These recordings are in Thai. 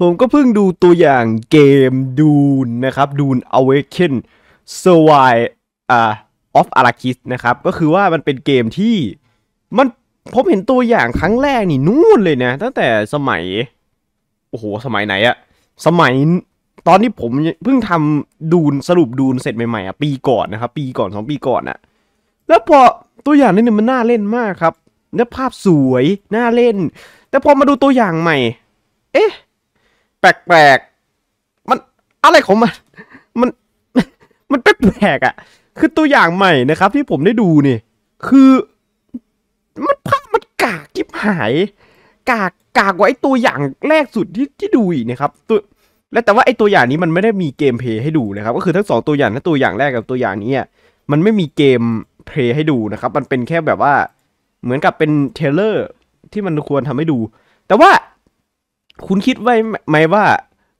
ผมก็เพิ่งดูตัวอย่างเกมดูนนะครับ ดูนอเวก e น s u r v i อ่าอฟอาร a คิสนะครับ ก็คือว่ามันเป็นเกมที่มันผมเห็นตัวอย่างครั้งแรกนี่นู่นเลยนะ ตั้งแต่สมัย โอ้โหสมัยไหนอะสมัยตอนที่ผมเพิ่งทำดูน สรุปดูนเสร็จใหม่ๆอะปีก่อนนะครับ ปีก่อนสองปีก่อนอะแล้วพอตัวอย่างนี่มันน่าเล่นมากครับเนื้อภาพสวย น่าเล่น แต่พอมาดูตัวอย่างใหม่ เอ๊ะแปลกๆมันอะไรของมัน มัน มันแปลกๆอ่ะคือตัวอย่างใหม่นะครับที่ผมได้ดูนี่ คือ มันภาพมันกากจิบหาย กาก กากกว่าไอตัวอย่างแรกสุดที่ที่ดูอีกนะครับตัวและแต่ว่าไอตัวอย่างนี้มันไม่ได้มีเกมเพย์ให้ดูนะครับ ก็คือทั้งสองตัวอย่างทั้งตัวอย่างแรกกับตัวอย่างนี้ มันไม่มีเกมเพลย์ให้ดูนะครับ มันเป็นแค่แบบว่า เหมือนกับเป็นเทเลอร์ ที่มันควรทำให้ดู แต่ว่าคุณคิดไว้ไหมว่า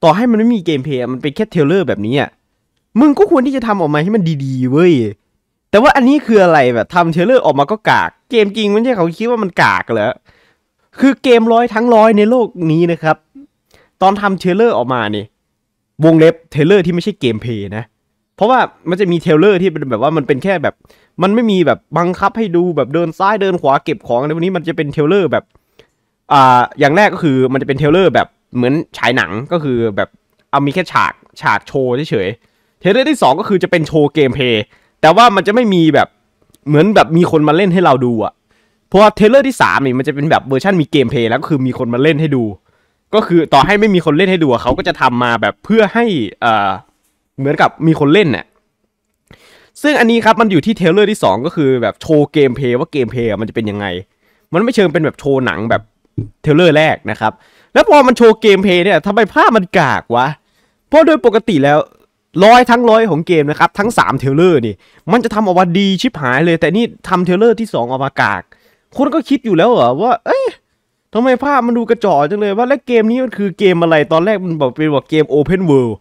ต่อให้มันไม่มีเกมเพย์มันเป็นแค่เทเลอร์แบบนี้อ่ะมึงก็ควรที่จะทำออกมาให้มันดีๆเว้ย แต่ว่าอันนี้คืออะไรแบบทำเทเลอร์ออกมาก็กาก เกมจริงมันใช่เขาคิดว่ามันกากเหรอคือเกมร้อยทั้งร้อยในโลกนี้นะครับ ตอนทำเทเลอร์ออกมาเนี่ยวงเล็บเทเลอร์ที่ไม่ใช่เกมเพย์นะเพราะว่ามันจะมีเทเลอร์ที่เป็นแบบว่ามันเป็นแค่แบบ มันไม่มีแบบบังคับให้ดูแบบเดินซ้ายเดินขวาเก็บของอะไรพวกนี้มันจะเป็นเทเลอร์แบบอ่าอย่างแรกก็คือมันจะเป็นเทเลอร์แบบเหมือนฉายหนังก็คือแบบเอามีแค่ฉากฉากโชว์เฉยเทเลอร์ที่2ก็คือจะเป็นโชว์เกมเพย์แต่ว่ามันจะไม่มีแบบเหมือนแบบมีคนมาเล่นให้เราดูอะเพราะเทเลอร์ที่3นี่มันจะเป็นแบบเวอร์ชันมีเกมเพย์แล้วก็คือมีคนมาเล่นให้ดู ก็คือต่อให้ไม่มีคนเล่นให้ดูเขาก็จะทำมาแบบเพื่อให้อ่าเหมือนกับมีคนเล่นเนี่ยซึ่งอันนี้ครับมันอยู่ที่เทเลอร์ที่ 2 ก็คือแบบโชว์เกมเพย์ว่าเกมเพย์มันจะเป็นยังไง มันไม่เชิงเป็นแบบโชว์หนังแบบเทเลอร์แรกนะครับ แล้วพอมันโชว์เกมเพย์เนี่ยทำไมภาพมันกากวะ เพราะโดยปกติแล้วร้อยทั้งร้อยของเกมนะครับทั้ง3เทเลอร์นี่ มันจะทำออกมาดีชิบหายเลย แต่นี่ทำเทเลอร์ที่2ออกมากากคนก็คิดอยู่แล้วเหรอว่า เอ๊ะทำไมภาพมันดูกระจอกจังเลยว่าแล้วเกมนี้มันคือเกมอะไรตอนแรกมันบอกเป็นว่าเกม Open World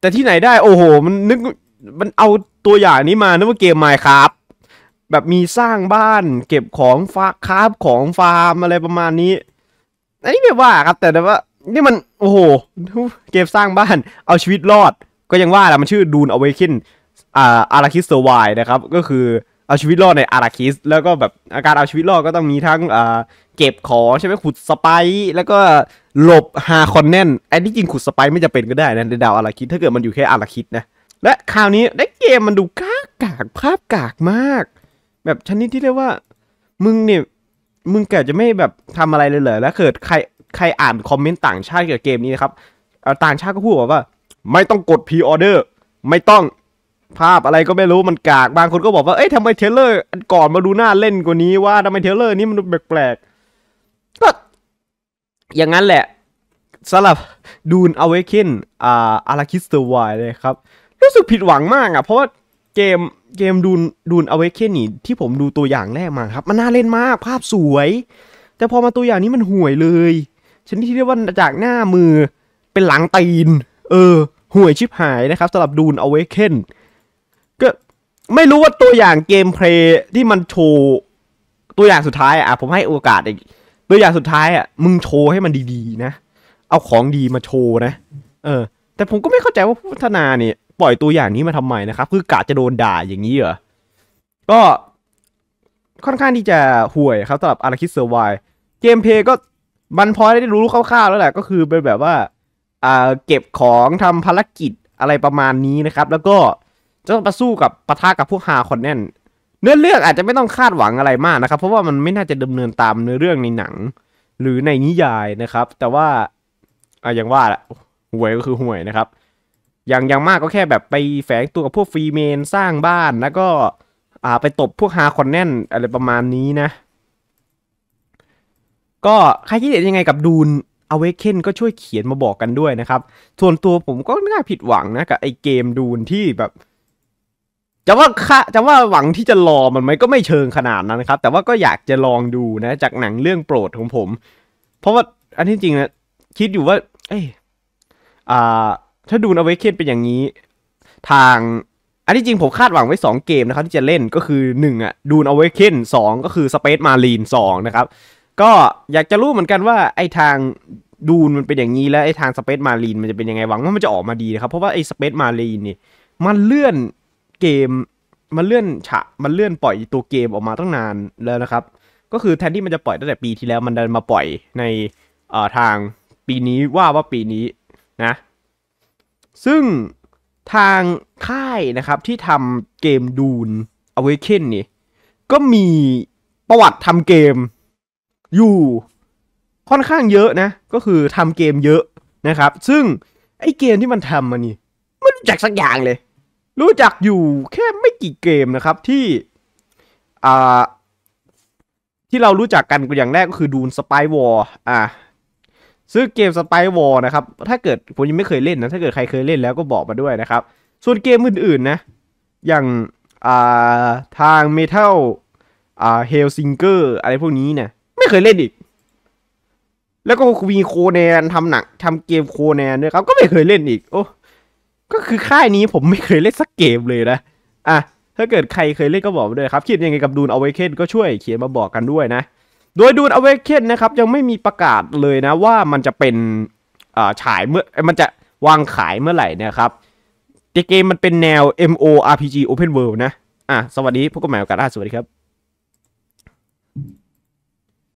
แต่ที่ไหนได้โอ้โห มันนึกมันเอาตัวอย่างนี้มานึกว่าเกมไมค์ครับ แบบมีสร้างบ้านเก็บของฟาคาบของฟาร์มอะไรประมาณนี้อันนี้ไม่ว่าครับแต่ว่านี่มันโอ้โห เกมสร้างบ้าน เอาชีวิตรอด ก็ยังว่าแหละมันชื่อดูนเอาไว้ขึ้นอ่าอาราคิสเซอร์ไวนะครับ ก็คือเอาชีวิตรอดในอาราคิสแล้วก็แบบอาการเอาชีวิตรอดก็ต้องมีทั้งอ่าเก็บของใช่ไหมขุดสไป์แล้วก็หลบฮาคอนแนนอันนี้จริงขุดสไป์ไม่จะเป็นก็ได้นะในดาวอาราคิสถ้าเกิดมันอยู่แค่อาราคิสนะ และคราวนี้ได้เกมมันดูกากากภาพกากมาก แบบชนิดที่เรียกว่ามึงเนี่ยมึงเกิดจะไม่แบบทำอะไรเลยเหรอแล้วเกิดใครใครอ่านคอมเมนต์ต่างชาติเกี่ยวกับเกมนี้นะครับต่างชาติก็พูดว่าไม่ต้องกดพรีออเดอร์ไม่ต้อง ภาพอะไรก็ไม่รู้มันกาก บางคนก็บอกว่าเอ้ยทำไมเทเลอร์ก่อนมาดูหน้าเล่นกว่านี้ว่าทำไมเทเลอร์นี่มันแปลกๆก็อย่างนั้นแหละสำหรับดูนเอาไว้ิ้นอาอาราคิสเตอร์ไวเลยครับ รู้สึกผิดหวังมากอ่ะเพราะว่าเกมเกมดูนดูนอเวกเคนนี่ที่ผมดูตัวอย่างแรกมาครับ มันน่าเล่นมากภาพสวย แต่พอมาตัวอย่างนี้มันห่วยเลยชนิดที่เรียกว่าจากหน้ามือ เป็นหลังตีนเออ ห่วยชิบหายนะครับสำหรับดูนอเวกเคนก็ไม่รู้ว่าตัวอย่างเกมเพลย์ที่มันโชว์ตัวอย่างสุดท้ายอ่ะผมให้โอกาสอีกตัวอย่างสุดท้ายอ่ะมึงโชว์ให้มันดีๆนะเอาของดีมาโชว์นะ เออ แต่ผมก็ไม่เข้าใจว่าพัฒนาเนี่ยปล่อยตัวอย่างนี้มาทำไมนะครับ คือกะจะโดนด่าอย่างนี้เหรอ ก็ค่อนข้างที่จะห่วยครับสำหรับอาราคิสเซอร์ไวเกมเพย์ก็มันพอได้รู้คร่าวๆแล้วแหละก็คือเป็นแบบว่าอ่า เก็บของทำภารกิจอะไรประมาณนี้นะครับ แล้วก็จะต้องมาสู้กับปะทะกับพวกฮาคอนแนนเนื้อเรื่องอาจจะไม่ต้องคาดหวังอะไรมากนะครับ เพราะว่ามันไม่น่าจะดำเนินตามเนื้อเรื่องในหนังหรือในนิยายนะครับ แต่ว่าอ่ะอย่างว่าแหละห่วยก็คือห่วยนะครับอย่างอย่างมากก็แค่แบบไปแฝงตัวกับพวกฟรีเมนสร้างบ้านแล้วก็ อ่าไปตบพวกฮาคอนแนนอะไรประมาณนี้นะ ก็ใครคิดเห็นยังไงกับดูนเอาเวกเกนก็ช่วยเขียนมาบอกกันด้วยนะครับ ส่วนตัวผมก็น่าผิดหวังนะกับไอเกมดูนที่แบบจะว่าคะจะว่าหวังที่จะรอมันไหมก็ไม่เชิงขนาดนั้นครับ แต่ว่าก็อยากจะลองดูนะ จากหนังเรื่องโปรดของผม เพราะว่าอันที่จริงนะคิดอยู่ว่า เอ้ยอ่าถ้าดูนอเวเคนเป็นอย่างนี้ ทางอันที่จริงผมคาดหวังไว้2เกมนะครับที่จะเล่นก็คือ 1อ่ะดูนอเวเคนสก็คือสเปซมารีน2นะครับ ก็อยากจะรู้เหมือนกันว่าไอ้ทางดูนมันเป็นอย่างนี้ แล้วไอ้ทางสเปซมารีนมันจะเป็นยังไงหวังว่ามันจะออกมาดีนะครับ เพราะว่าไอ้สเปซมารีนนี่มันเลื่อนเกม มันเลื่อนฉะมันเลื่อนปล่อยตัวเกมออกมาตั้งนานแล้วนะครับ ก็คือแทนที่มันจะปล่อยตั้งแต่ปีที่แล้ว มันดันมาปล่อยในทางปีนี้ว่าว่าปีนี้นะซึ่งทางค่ายนะครับที่ทำเกมดูนอเวเคนนี่ก็มีประวัติทำเกม อยู่ค่อนข้างเยอะนะ ก็คือทำเกมเยอะนะครับ ซึ่งไอเกมที่มันทำมันนี่ไม่รู้จักสักอย่างเลย รู้จักอยู่แค่ไม่กี่เกมนะครับที่อ่าที่เรารู้จักกันอย่างแรกก็คือดูนสไปวอร์อ่าซึ่งเกมสไปวอลนะครับ ถ้าเกิดผมยังไม่เคยเล่นนะ ถ้าเกิดใครเคยเล่นแล้วก็บอกมาด้วยนะครับ ส่วนเกมอื่นๆนะ อย่างาทางเมทัลเฮลซิงเกอร์อะไรพวกนี้เนี่ยไม่เคยเล่นอีก แล้วก็มีโคแนนทำหนักทำเกมโคแนนด้วยครับก็ไม่เคยเล่นอีก โอ้ ก็คือค่ายนี้ผมไม่เคยเล่นสักเกมเลยนะ อ่ะ ถ้าเกิดใครเคยเล่นก็บอกมาด้วยครับคิดยังไงกับดูนเอาไว้เค้นก็ช่วยเขียนมาบอกกันด้วยนะโดยดูนอเวเกนนะครับยังไม่มีประกาศเลยนะ ว่ามันจะเป็นฉายเมื่อ มันจะวางขายเมื่อไหร่นะครับแต่เกมมันเป็นแนว MORPG Open World นะอ่ะสวัสดี พวกกันใหม่โอกาสหน้าสวัสดีครับ